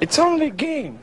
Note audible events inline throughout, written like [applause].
It's only a game.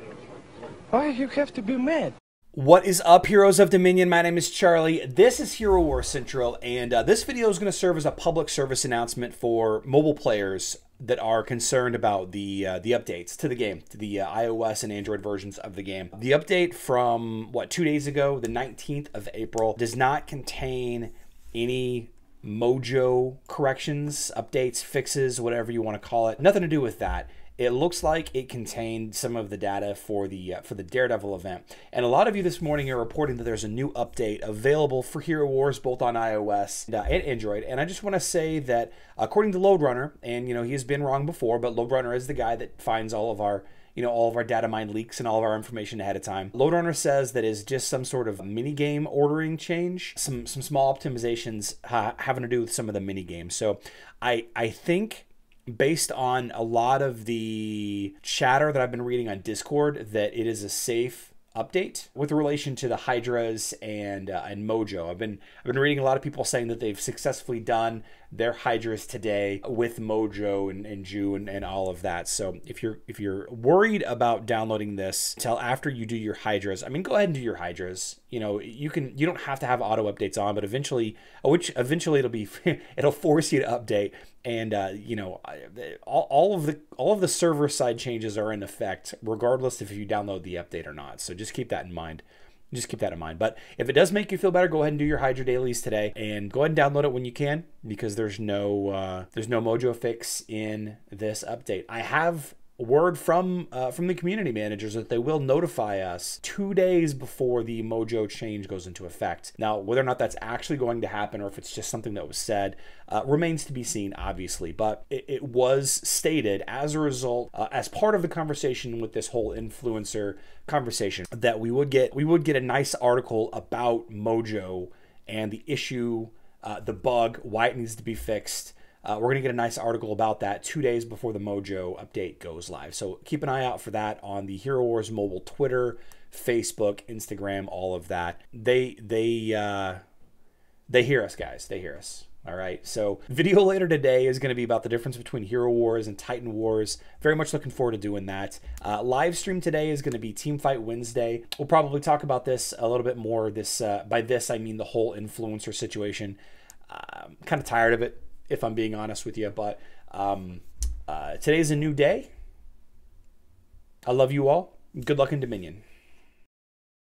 Why you have to be mad? What is up, Heroes of Dominion? My name is Charlie. This is Hero War Central, and uh, this video is going to serve as a public service announcement for mobile players that are concerned about the uh, the updates to the game, to the uh, iOS and Android versions of the game. The update from what two days ago, the 19th of April, does not contain any mojo corrections, updates, fixes, whatever you want to call it. Nothing to do with that. It looks like it contained some of the data for the uh, for the Daredevil event. And a lot of you this morning are reporting that there's a new update available for Hero Wars both on iOS and, uh, and Android. And I just want to say that according to Loadrunner, and you know he has been wrong before, but Loadrunner is the guy that finds all of our you know all of our data mine leaks and all of our information ahead of time. Loadrunner says that is just some sort of mini game ordering change, some some small optimizations uh, having to do with some of the mini games. So I I think based on a lot of the chatter that I've been reading on Discord that it is a safe update with relation to the hydras and uh, and mojo i've been i've been reading a lot of people saying that they've successfully done their hydras today with Mojo and, and Jew and, and all of that. So if you're if you're worried about downloading this till after you do your hydras, I mean go ahead and do your hydras. You know, you can you don't have to have auto updates on, but eventually uh, which eventually it'll be [laughs] it'll force you to update and uh, you know all, all of the all of the server side changes are in effect regardless if you download the update or not. So just keep that in mind just keep that in mind. But if it does make you feel better, go ahead and do your Hydra dailies today, and go ahead and download it when you can because there's no uh, there's no Mojo fix in this update. I have word from uh, from the community managers that they will notify us two days before the mojo change goes into effect now whether or not that's actually going to happen or if it's just something that was said uh, remains to be seen obviously but it, it was stated as a result uh, as part of the conversation with this whole influencer conversation that we would get we would get a nice article about mojo and the issue uh, the bug why it needs to be fixed uh, we're going to get a nice article about that two days before the Mojo update goes live. So keep an eye out for that on the Hero Wars mobile Twitter, Facebook, Instagram, all of that. They they uh, they hear us, guys. They hear us. All right. So video later today is going to be about the difference between Hero Wars and Titan Wars. Very much looking forward to doing that. Uh, live stream today is going to be Team Fight Wednesday. We'll probably talk about this a little bit more. This uh, by this I mean the whole influencer situation. Uh, I'm kind of tired of it if I'm being honest with you. But um, uh, today's a new day. I love you all. Good luck in Dominion.